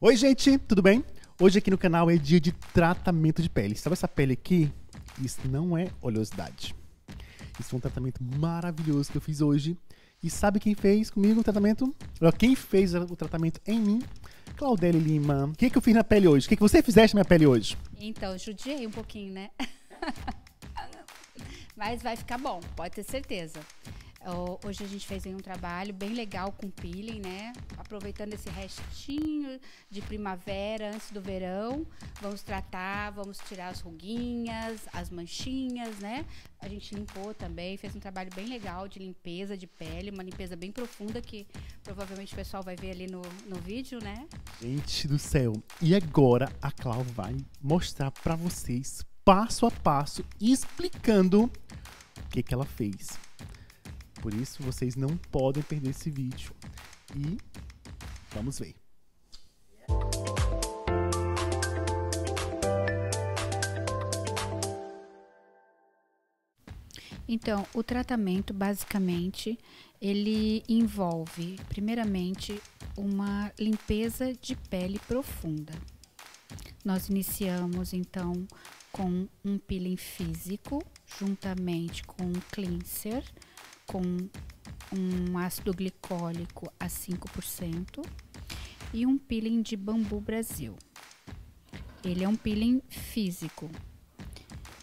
Oi, gente, tudo bem? Hoje aqui no canal é dia de tratamento de pele. Sabe essa pele aqui? Isso não é oleosidade. Isso foi é um tratamento maravilhoso que eu fiz hoje. E sabe quem fez comigo o tratamento? Quem fez o tratamento em mim? Claudele Lima. O que, é que eu fiz na pele hoje? O que, é que você fizeste na minha pele hoje? Então, judiei um pouquinho, né? Mas vai ficar bom, pode ter certeza. Hoje a gente fez um trabalho bem legal com peeling, né? Aproveitando esse restinho de primavera antes do verão, vamos tratar, vamos tirar as ruguinhas, as manchinhas, né? A gente limpou também, fez um trabalho bem legal de limpeza de pele, uma limpeza bem profunda que provavelmente o pessoal vai ver ali no, no vídeo, né? Gente do céu! E agora a Clau vai mostrar para vocês passo a passo explicando o que, que ela fez por isso vocês não podem perder esse vídeo. E vamos ver. Então, o tratamento basicamente ele envolve, primeiramente, uma limpeza de pele profunda. Nós iniciamos então com um peeling físico, juntamente com um cleanser, com um ácido glicólico a 5% e um peeling de bambu Brasil. Ele é um peeling físico.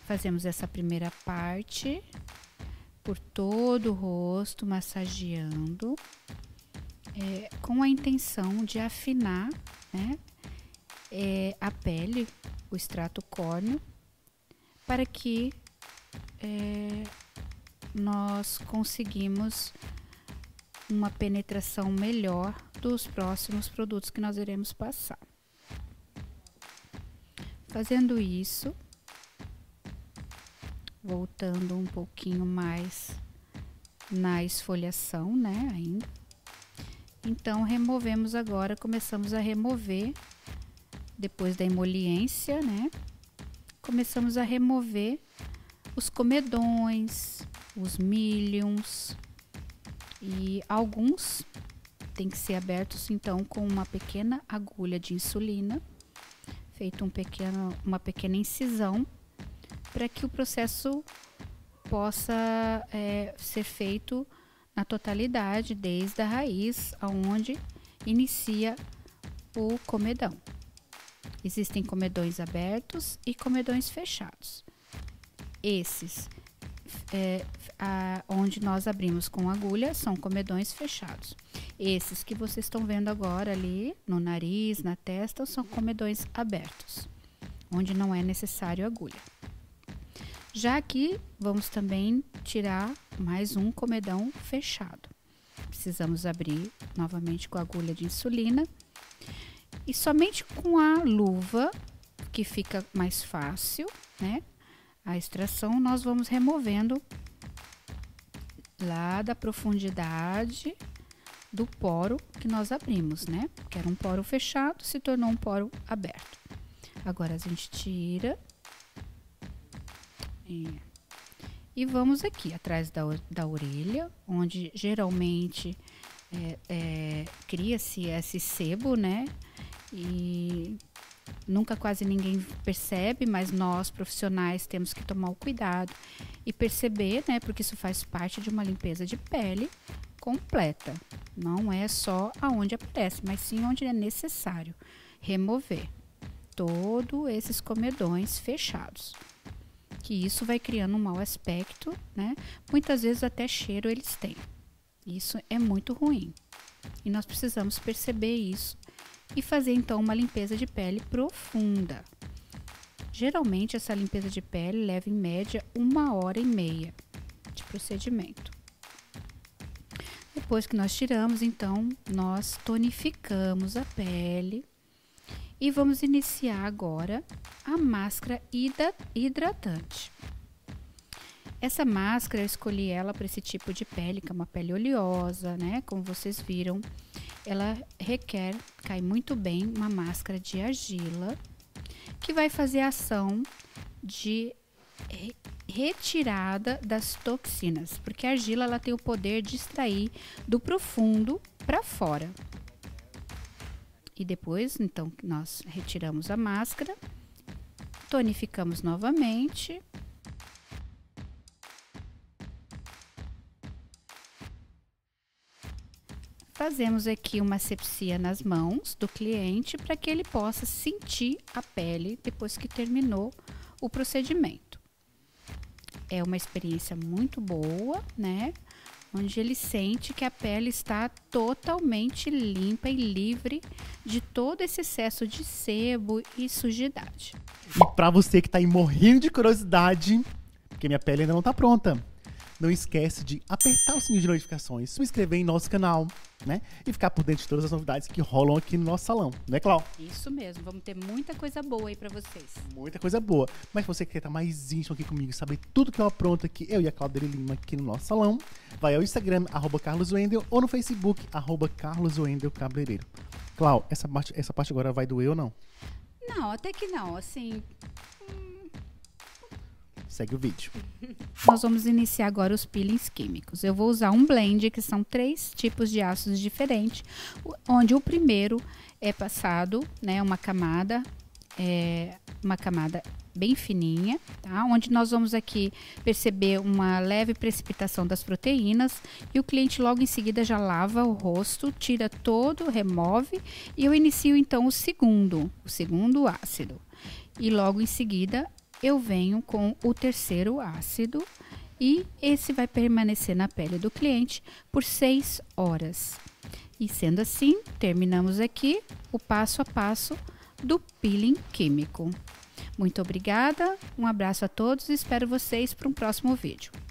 Fazemos essa primeira parte por todo o rosto, massageando, é, com a intenção de afinar né, é, a pele, o extrato córneo, para que é, nós conseguimos uma penetração melhor dos próximos produtos que nós iremos passar. Fazendo isso, voltando um pouquinho mais na esfoliação, né, ainda. Então, removemos agora, começamos a remover, depois da emoliência, né, começamos a remover os comedões, os millions e alguns têm que ser abertos então com uma pequena agulha de insulina, feito um pequeno, uma pequena incisão para que o processo possa é, ser feito na totalidade, desde a raiz, aonde inicia o comedão. Existem comedões abertos e comedões fechados. Esses é, a, onde nós abrimos com agulha são comedões fechados. Esses que vocês estão vendo agora ali no nariz, na testa, são comedões abertos, onde não é necessário agulha. Já aqui, vamos também tirar mais um comedão fechado. Precisamos abrir novamente com a agulha de insulina. E somente com a luva, que fica mais fácil, né? A extração, nós vamos removendo lá da profundidade do poro que nós abrimos, né? Que era um poro fechado, se tornou um poro aberto. Agora a gente tira. É. E vamos aqui atrás da, da orelha, onde geralmente é, é, cria-se esse sebo, né? E nunca quase ninguém percebe, mas nós profissionais temos que tomar o cuidado e perceber, né? Porque isso faz parte de uma limpeza de pele completa. Não é só aonde aparece, mas sim onde é necessário remover todos esses comedões fechados. Que isso vai criando um mau aspecto, né? Muitas vezes até cheiro eles têm. Isso é muito ruim. E nós precisamos perceber isso e fazer então uma limpeza de pele profunda. Geralmente, essa limpeza de pele leva em média uma hora e meia de procedimento. Depois que nós tiramos, então, nós tonificamos a pele e vamos iniciar agora a máscara hidratante. Essa máscara eu escolhi ela para esse tipo de pele, que é uma pele oleosa, né? Como vocês viram, ela requer, cai muito bem uma máscara de argila que vai fazer a ação de retirada das toxinas, porque a argila ela tem o poder de extrair do profundo para fora. E depois, então, nós retiramos a máscara, tonificamos novamente fazemos aqui uma asepsia nas mãos do cliente para que ele possa sentir a pele depois que terminou o procedimento. É uma experiência muito boa, né? Onde ele sente que a pele está totalmente limpa e livre de todo esse excesso de sebo e sujidade. E para você que está aí morrendo de curiosidade, porque minha pele ainda não está pronta, não esquece de apertar o sininho de notificações, se inscrever em nosso canal, né? E ficar por dentro de todas as novidades que rolam aqui no nosso salão, né, Clau? Isso mesmo, vamos ter muita coisa boa aí para vocês. Muita coisa boa. Mas você quer estar mais íntimo aqui comigo, saber tudo que eu apronto aqui, eu e a Cláudia Lima aqui no nosso salão, vai ao Instagram, arroba Carlos Wendel, ou no Facebook, arroba Carlos Wendel Cabreireiro. Clau, essa parte, essa parte agora vai doer ou não? Não, até que não. Assim, Segue o vídeo. Nós vamos iniciar agora os peelings químicos. Eu vou usar um blend, que são três tipos de ácidos diferentes, onde o primeiro é passado, né, uma camada, é, uma camada bem fininha, tá? Onde nós vamos aqui perceber uma leve precipitação das proteínas e o cliente logo em seguida já lava o rosto, tira todo, remove e eu inicio então o segundo, o segundo ácido. E logo em seguida eu venho com o terceiro ácido e esse vai permanecer na pele do cliente por 6 horas. E sendo assim, terminamos aqui o passo a passo do peeling químico. Muito obrigada, um abraço a todos e espero vocês para um próximo vídeo.